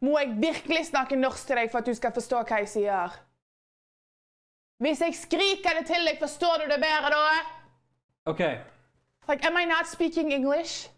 Må jeg virkelig snakke norsk til deg for at du skal forstå hva jeg sier? Hvis jeg skriker det til deg, forstår du det bedre da? Okay. Like, am I not speaking English?